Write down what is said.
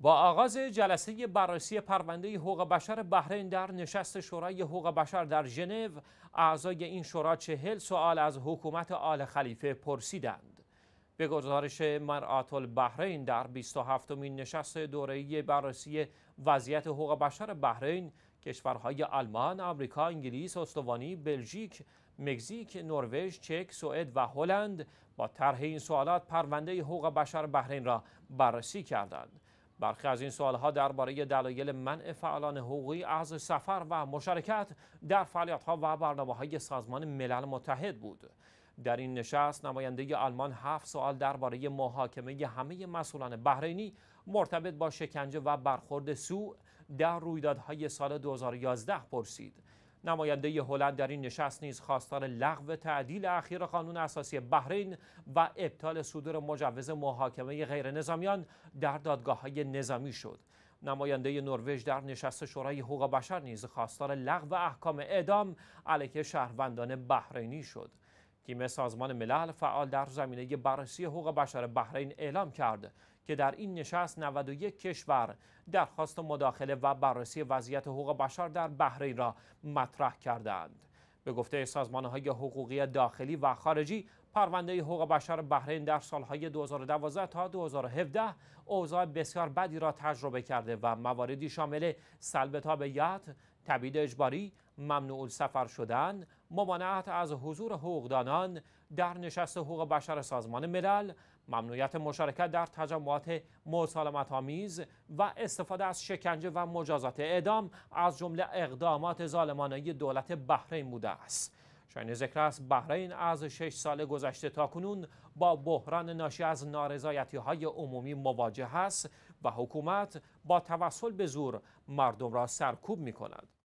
با آغاز جلسه بررسی پرونده حقوق بشر بحرین در نشست شورای حقوق بشر در ژنو اعضای این شورا چهل سوال از حکومت آل خلیفه پرسیدند به گزارش مرآت البحرین در 27 مین نشست دورهی بررسی وضعیت حقوق بشر بحرین کشورهای آلمان، آمریکا، انگلیس، استوانی، بلژیک، مکزیک، نروژ، چک، سوئد و هلند با طرح این سوالات پرونده حقوق بشر بحرین را بررسی کردند. برخی از این ها درباره دلایل منع فعالان حقوقی از سفر و مشارکت در ها و های سازمان ملل متحد بود. در این نشست نماینده آلمان هفت سوال درباره محاکمه همه مسئولان بحرینی مرتبط با شکنجه و برخورد سوء در رویدادهای سال 2011 پرسید. نماینده هلند در این نشست نیز خواستار لغو تعدیل اخیر قانون اساسی بحرین و ابطال صدور مجوز محاکمه نظامیان در دادگاه های نظامی شد نماینده نروژ در نشست شورای حقوق بشر نیز خواستار لغو احکام اعدام علیه شهروندان بحرینی شد تیم سازمان ملل فعال در زمینه بررسی حقوق بشر بحرین اعلام کرد که در این نشست 91 کشور درخواست مداخله و بررسی وضعیت حقوق بشر در بحرین را مطرح کردند. به گفته سازمان های حقوقی داخلی و خارجی پرونده حقوق بشر بحرین در سالهای 2012 تا 2017 اوضاع بسیار بدی را تجربه کرده و مواردی شامل سلب تابعیت، تبید اجباری ممنوع سفر شدن ممانعت از حضور حقوقدانان در نشست حقوق بشر سازمان ملل ممنوعیت مشارکت در تجمعات مسالمت آمیز و استفاده از شکنجه و مجازات اعدام از جمله اقدامات ظالمانه دولت بحرین بوده است شاین ذکر است بحرین از شش سال گذشته تا کنون با بحران ناشی از نارضایتی های عمومی مواجه است و حکومت با توسل به زور مردم را سرکوب می کند.